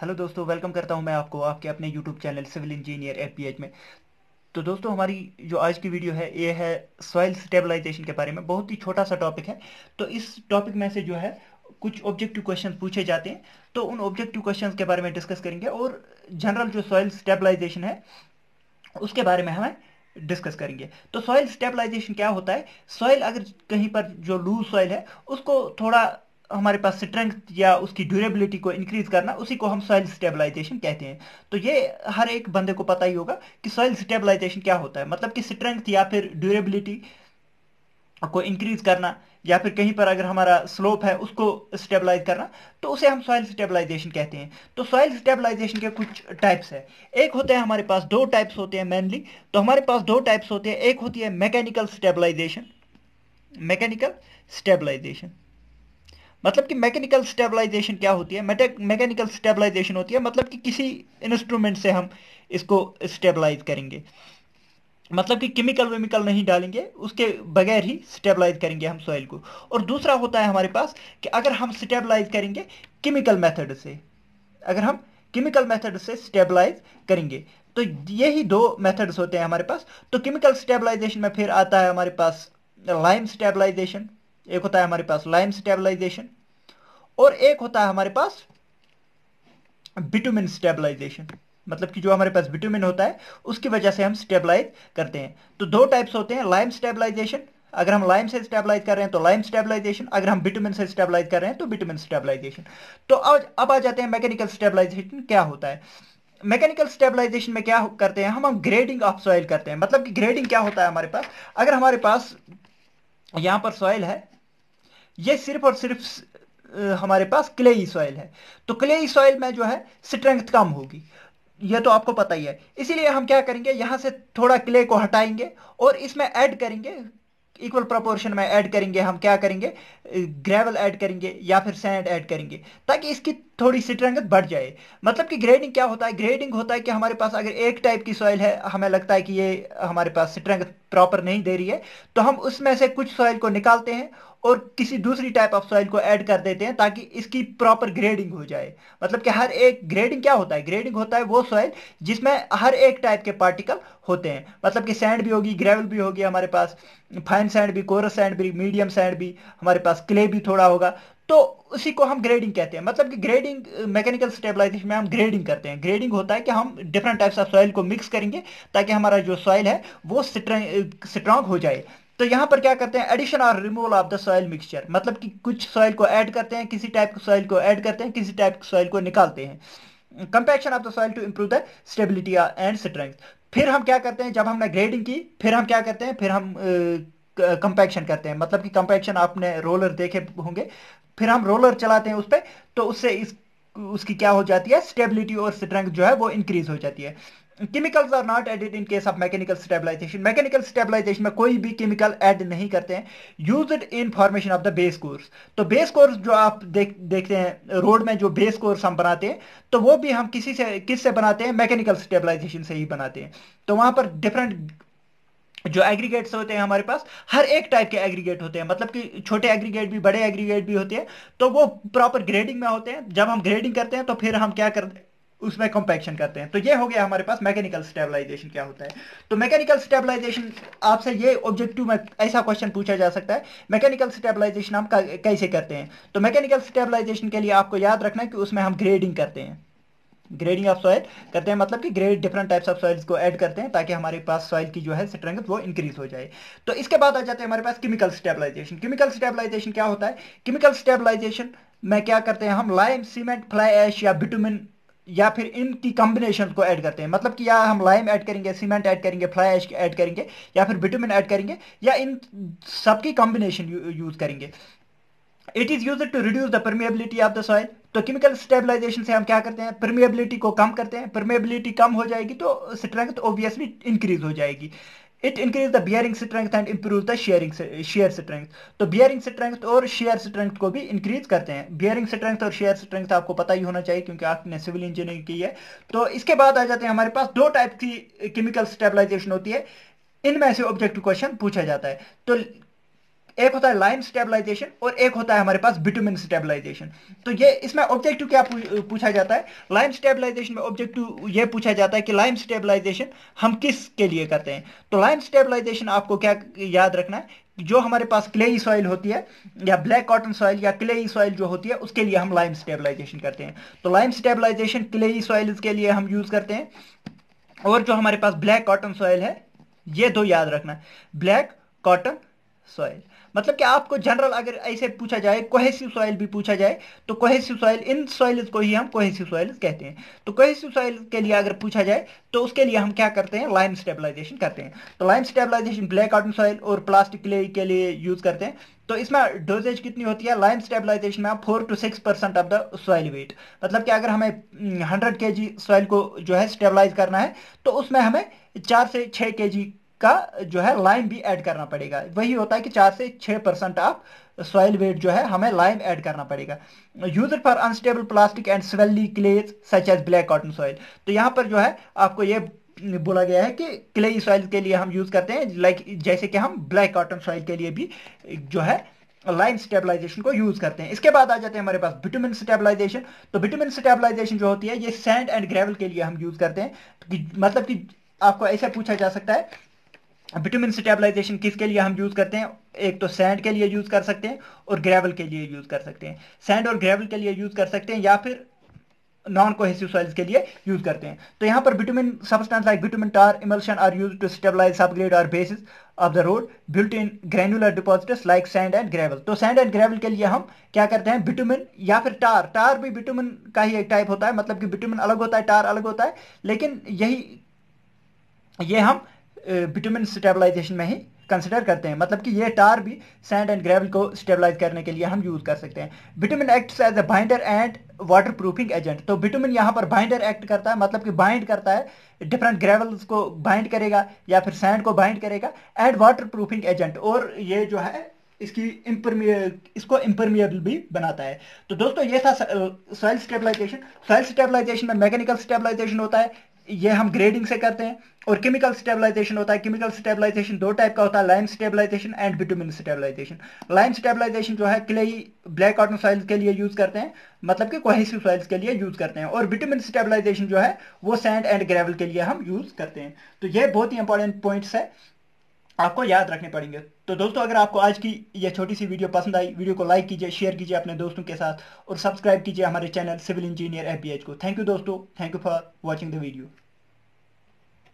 hello दोस्तों welcome करता हूं मैं आपको आपके अपने YouTube channel civil engineer F में तो दोस्तों हमारी जो आज की वीडियो है ये है सॉइल स्टेबलाइजेशन के बारे में बहुत ही छोटा सा टॉपिक है तो इस टॉपिक में से जो है कुछ ऑब्जेक्टिव क्वेश्चन पूछे जाते हैं तो उन ऑब्जेक्टिव क्वेश्चन के बारे में डिस्कस करेंगे और जनरल जो सॉइल स्टेबलाइजेशन है उसके बारे में हमें डिस्कस करेंगे तो सॉइल स्टेबलाइजेशन क्या होता है सॉइल अगर कहीं पर जो लूज सॉइल है उसको थोड़ा हमारे पास स्ट्रेंथ या उसकी ड्यूरेबिलिटी को इंक्रीज करना उसी को हम सॉइल स्टेबलाइजेशन कहते हैं तो ये हर एक बंदे को पता ही होगा कि सॉइल स्टेबलाइजेशन क्या होता है मतलब कि स्ट्रेंथ या फिर ड्यूरेबिलिटी को इंक्रीज करना या फिर कहीं पर अगर हमारा स्लोप है उसको स्टेबलाइज करना तो उसे हम सॉइल स्टेबलाइजेशन कहते हैं तो सॉइल स्टेबलाइजेशन के कुछ टाइप्स है एक होते हैं हमारे पास दो टाइप्स होते हैं मेनली तो हमारे पास दो टाइप्स होते हैं एक होती है मैकेनिकल स्टेबलाइजेशन मैकेनिकल स्टेबलाइजेशन मतलब कि मैकेनिकल स्टेबलाइजेशन क्या होती है मैकेनिकल स्टेबलाइजेशन होती है मतलब कि किसी इंस्ट्रूमेंट से हम इसको स्टेबलाइज करेंगे मतलब कि केमिकल वेमिकल नहीं डालेंगे उसके बगैर ही स्टेबलाइज करेंगे हम सॉइल को और दूसरा होता है हमारे पास कि अगर हम स्टेबलाइज करेंगे केमिकल मेथड से अगर हम केमिकल मेथड से स्टेबलाइज करेंगे तो यही दो मेथड्स होते हैं हमारे पास तो केमिकल स्टेबलाइजेशन में फिर आता है हमारे पास लाइम स्टेबलाइजेशन एक होता है हमारे पास लाइम स्टेबलाइजेशन और एक होता है हमारे पास बिटुमिन स्टेबलाइजेशन मतलब कि जो हमारे पास बिटुमिन होता है उसकी वजह से हम स्टेबलाइज करते हैं तो दो टाइप्स होते हैं लाइम स्टेबलाइजेशन अगर हम लाइम से स्टेबलाइज कर रहे हैं तो लाइम स्टेबलाइजेशन अगर हम बिटुमिन से स्टेबलाइज कर रहे हैं तो बिटुमिन स्टेबलाइजेशन तो आज अब आ जाते हैं मैकेनिकल स्टेबलाइजेशन क्या होता है मैकेनिकल स्टेबलाइजेशन में क्या करते हैं हम हम ग्रेडिंग ऑफ सॉइल करते हैं मतलब कि ग्रेडिंग क्या होता है हमारे पास अगर हमारे पास यहाँ पर सॉइल है ये सिर्फ और सिर्फ हमारे पास क्ले सॉइल है तो क्ले सॉइल में जो है स्ट्रेंथ कम होगी यह तो आपको पता ही है इसीलिए हम क्या करेंगे यहां से थोड़ा क्ले को हटाएंगे और इसमें ऐड करेंगे इक्वल प्रोपोर्शन में ऐड करेंगे हम क्या करेंगे ग्रेवल ऐड करेंगे या फिर सैंड ऐड करेंगे ताकि इसकी थोड़ी स्ट्रेंथ बढ़ जाए मतलब कि ग्रेडिंग क्या होता है ग्रेडिंग होता है कि हमारे पास अगर एक टाइप की सॉइल है हमें लगता है कि ये हमारे पास स्ट्रेंथ प्रॉपर नहीं दे रही है तो हम उसमें से कुछ सॉइल को निकालते हैं और किसी दूसरी टाइप ऑफ सॉइल को ऐड कर देते हैं ताकि इसकी प्रॉपर ग्रेडिंग हो जाए मतलब कि हर एक ग्रेडिंग क्या होता है ग्रेडिंग होता है वो सॉइल जिसमें हर एक टाइप के पार्टिकल होते हैं मतलब कि सैंड भी होगी ग्रेवल भी होगी हमारे पास फाइन सैंड भी कोरस सैंड भी मीडियम सैंड भी हमारे पास क्ले भी थोड़ा होगा तो उसी को हम ग्रेडिंग कहते हैं मतलब कि ग्रेडिंग मैकेनिकल स्टेबलाइजेशन में हम ग्रेडिंग करते हैं ग्रेडिंग होता है कि हम डिफरेंट टाइप्स ऑफ सॉइल को मिक्स करेंगे ताकि हमारा जो सॉइल है वो स्ट्रांग हो जाए तो यहाँ पर क्या करते हैं एडिशन और removal of the soil mixture मतलब कि कुछ सॉइल को ऐड करते हैं किसी टाइप के सॉइल को ऐड करते हैं किसी टाइप के सॉइल को निकालते हैं compaction of the soil to improve the stability and strength फिर हम क्या करते हैं जब हमने ग्रेडिंग की फिर हम क्या करते हैं फिर हम कंपैक्शन uh, करते हैं मतलब कि कंपैक्शन आपने रोलर देखे होंगे फिर हम रोलर चलाते हैं उस पर तो उससे इस उसकी क्या हो जाती है स्टेबिलिटी और स्ट्रेंथ जो है वो इंक्रीज हो जाती है chemicals are not added in case of mechanical stabilisation mechanical stabilisation में कोई भी केमिकल ऐड नहीं करते हैं use in formation of the base course तो बेस कोर्स जो आप देख देखते हैं रोड में जो बेस कोर्स हम बनाते हैं तो वो भी हम किसी से किस से बनाते हैं मैकेनिकल स्टेबलाइजेशन से ही बनाते हैं तो वहां पर डिफरेंट जो एग्रीगेट्स होते हैं हमारे पास हर एक टाइप के एग्रीगेट होते हैं मतलब कि छोटे एग्रीगेट भी बड़े एग्रीगेट भी होते हैं तो वो प्रॉपर ग्रेडिंग में होते हैं जब हम ग्रेडिंग करते हैं तो फिर हम क्या करते हैं उसमें कंपैक्शन करते हैं तो ये हो गया हमारे पास मैकेनिकल स्टेबलाइजेशन क्या होता है तो मैकेनिकल स्टेबलाइजेशन आपसे ये ऑब्जेक्टिव में ऐसा क्वेश्चन पूछा जा सकता है मैकेनिकल स्टेबलाइजेशन हम कैसे करते हैं तो मैकेनिकल स्टेबलाइजेशन के लिए आपको याद रखना है कि उसमें हम ग्रेडिंग करते हैं ग्रेडिंग ऑफ सॉइल करते हैं मतलब कि grade different types of soils को ऐड करते हैं ताकि हमारे पास सॉइल की जो है स्ट्रेंथ वो इंक्रीज हो जाए तो इसके बाद आ जाते हैं हमारे पास केमिकल स्टेबलाइजेशन केमिकल स्टेबलाइजेशन क्या होता है केमिकल स्टेबलाइजेशन में क्या करते हैं हम लाइम सीमेंट फ्लाई ऐश या बिटुमिन या फिर इनकी कॉम्बिनेशन को ऐड करते हैं मतलब कि या हम लाइम ऐड करेंगे सीमेंट ऐड करेंगे फ्लाई ऐड करेंगे या फिर विटामिन ऐड करेंगे या इन सबकी कॉम्बिनेशन यूज़ करेंगे it is use to reduce the permeability of the soil तो केमिकल स्टेबलाइजेशन से हम क्या करते हैं परमेबिलिटी को कम करते हैं परमेबिलिटी कम हो जाएगी तो स्ट्रेंथ ऑब्वियसली इंक्रीज हो जाएगी it increase the bearing strength and improve the shearing shear strength तो बियरिंग स्ट्रेंथ और शेयर स्ट्रेंथ को भी इंक्रीज करते हैं बियरिंग स्ट्रेंथ और शेयर स्ट्रेंथ आपको पता ही होना चाहिए क्योंकि आपने सिविल इंजीनियरिंग की है तो इसके बाद आ जाते हैं हमारे पास दो टाइप की केमिकल स्टेबलाइजेशन होती है इनमें से ऑब्जेक्टिव क्वेश्चन पूछा जाता है तो एक होता है लाइन स्टेबलाइजेशन और एक होता है हमारे पास बिटुमिन स्टेबलाइजेशन तो ये इसमें ऑब्जेक्टिव क्या पूछा जाता है लाइन स्टेबलाइजेशन में ऑब्जेक्टिव ये पूछा जाता है कि लाइन स्टेबलाइजेशन हम किस के लिए करते हैं तो लाइन स्टेबलाइजेशन आपको क्या याद रखना है जो हमारे पास क्लेई सॉइल होती है या ब्लैक कॉटन सॉइल या क्लेई सॉइल जो होती है उसके लिए हम लाइम स्टेबलाइजेशन करते हैं तो लाइम स्टेबलाइजेशन क्लेई सॉइल के लिए हम यूज़ करते हैं और जो हमारे पास ब्लैक कॉटन सॉइल है ये दो याद रखना ब्लैक कॉटन सॉइल मतलब कि आपको जनरल अगर ऐसे पूछा जाए कोहेसिव सॉइल भी पूछा जाए तो कोहेसिव सॉइल इन सॉइल्स को ही हम कोहेसिव सॉइल्स कहते हैं तो कोहेसिव सॉइल के लिए अगर पूछा जाए तो उसके लिए हम क्या करते हैं लाइम स्टेबलाइजेशन करते हैं तो lime stabilisation black out soil और प्लास्टिक क्ले के लिए यूज करते हैं तो इसमें डोजेज कितनी होती है लाइम स्टेबलाइजेशन में आप four to six percent of the soil weight मतलब कि अगर हमें हंड्रेड के जी सॉइल को जो है स्टेबलाइज करना है तो उसमें हमें चार से छः के जी का जो है लाइम भी ऐड करना पड़ेगा वही होता है कि चार से छः परसेंट आप सॉइल वेट जो है हमें लाइम ऐड करना पड़ेगा use for unstable plastic and swelling clays such as black cotton soil तो यहाँ पर जो है आपको ये बोला गया है कि क्ले सॉइल के लिए हम यूज़ करते हैं लाइक जैसे कि हम ब्लैक कॉटन सॉइल के लिए भी जो है लाइन स्टेबलाइजेशन को यूज करते हैं इसके बाद आ जाते हैं हमारे पास विटामिन स्टेबलाइजेशन तो विटामिन स्टेबलाइजेशन जो होती है ये सैंड एंड ग्रेवल के लिए हम यूज करते हैं तो मतलब कि आपको ऐसा पूछा जा सकता है बिटुमिन स्टेबलाइजेशन किसके लिए हम यूज़ करते हैं एक तो सैंड के लिए यूज़ कर सकते हैं और ग्रेवल के लिए यूज़ कर सकते हैं सैंड और ग्रेवल के लिए यूज़ कर सकते हैं या फिर नॉन कोहेसिव सॉइल्स के लिए यूज करते हैं तो यहाँ पर bitumen substance like bitumen tar emulsion are used to stabilize subgrade और bases of the road built in granular deposits like sand and gravel तो सैंड एंड ग्रेवल के लिए हम क्या करते हैं बिटुमिन या फिर टार टार भी बिटुमिन का ही एक टाइप होता है मतलब कि बिटुमिन अलग होता है टार अलग होता है लेकिन यही ये हम बिटुमिन स्टेबलाइजेशन में ही कंसिडर करते हैं मतलब कि ये टार भी सैंड एंड ग्रेवल को स्टेबलाइज करने के लिए हम यूज़ कर सकते हैं bitumen act as a binder and waterproofing agent तो बिटुमिन यहाँ पर बाइंडर एक्ट करता है मतलब कि बाइंड करता है डिफरेंट ग्रेवल्स को बाइंड करेगा या फिर सैंड को बाइंड करेगा एंड वाटर प्रूफिंग एजेंट और ये जो है इसकी इम्परमी इसको इम्परमियबल भी बनाता है तो दोस्तों ये था सॉइल स्टेबलाइजेशन सॉइल स्टेबलाइजेशन में मैकेनिकल स्टेबलाइजेशन होता है ये हम ग्रेडिंग से करते हैं और केमिकल स्टेबलाइजेशन होता है केमिकल स्टेबलाइजेशन दो टाइप का होता है lime stabilization and bitumen stabilization lime stabilization जो है क्लेई ब्लैक कॉटन सॉइल्स के लिए यूज करते हैं मतलब कि कोहेसिव सॉइल्स के लिए यूज करते हैं और बिटुमिन स्टेबलाइजेशन जो है वो सैंड एंड ग्रेवल के लिए हम यूज करते हैं तो ये बहुत ही इंपॉर्टेंट पॉइंट्स है आपको याद रखने पड़ेंगे तो दोस्तों अगर आपको आज की यह छोटी सी वीडियो पसंद आई वीडियो को लाइक कीजिए शेयर कीजिए अपने दोस्तों के साथ और सब्सक्राइब कीजिए हमारे चैनल सिविल इंजीनियर एपीएच को थैंक यू दोस्तों thank you for watching the video